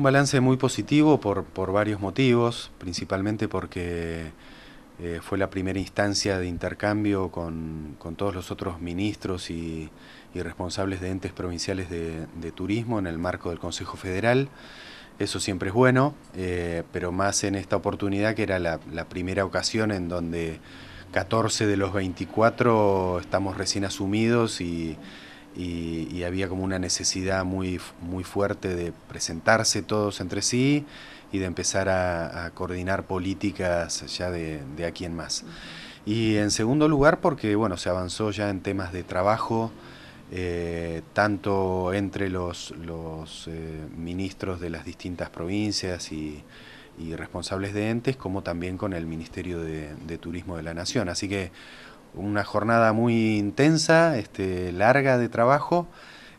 Un balance muy positivo por, por varios motivos, principalmente porque eh, fue la primera instancia de intercambio con, todos los otros ministros y, responsables de entes provinciales de, turismo en el marco del Consejo Federal. Eso siempre es bueno, eh, pero más en esta oportunidad que era la, la primera ocasión en donde 14 de los 24 estamos recién asumidos y y, había como una necesidad muy, muy fuerte de presentarse todos entre sí y de empezar a, coordinar políticas ya de, aquí en más. Y en segundo lugar porque bueno, se avanzó ya en temas de trabajo, eh, tanto entre los, los eh, ministros de las distintas provincias y, responsables de entes, como también con el Ministerio de, de, Turismo de la Nación. Así que una jornada muy intensa, este, larga de trabajo,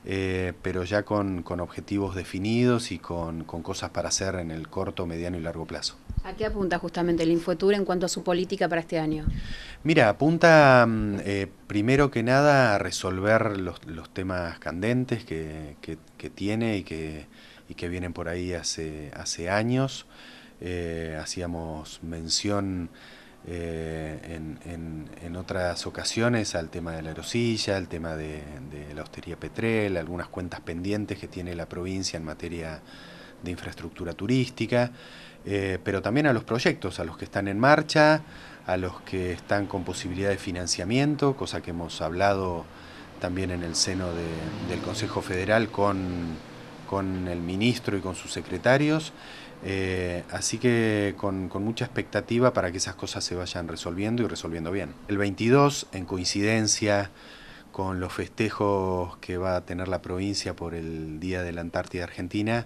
eh, pero ya con, objetivos definidos y con, cosas para hacer en el corto, mediano y largo plazo. ¿A qué apunta justamente el Infotur en cuanto a su política para este año? Mira, apunta mm, eh, primero que nada a resolver los, temas candentes que, tiene y que, que, vienen por ahí hace, hace años. Eh, hacíamos mención eh, en, otras ocasiones al tema de la erosilla, al tema de, la hostería Petrel, algunas cuentas pendientes que tiene la provincia en materia de infraestructura turística, eh, pero también a los proyectos, a los que están en marcha, a los que están con posibilidad de financiamiento, cosa que hemos hablado también en el seno del Consejo Federal con con el ministro y con sus secretarios. Eh, así que con, mucha expectativa para que esas cosas se vayan resolviendo y resolviendo bien. El 22, en coincidencia con los festejos que va a tener la provincia por el Día de la Antártida Argentina,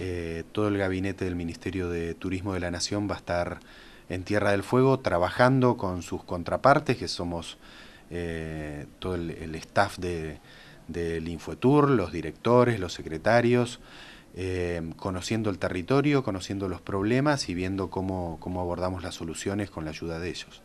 eh, todo el gabinete del Ministerio de Turismo de la Nación va a estar en Tierra del Fuego trabajando con sus contrapartes, que somos eh, todo el staff de, del Infotur, los directores, los secretarios, eh, conociendo el territorio, conociendo los problemas y viendo cómo, cómo abordamos las soluciones con la ayuda de ellos.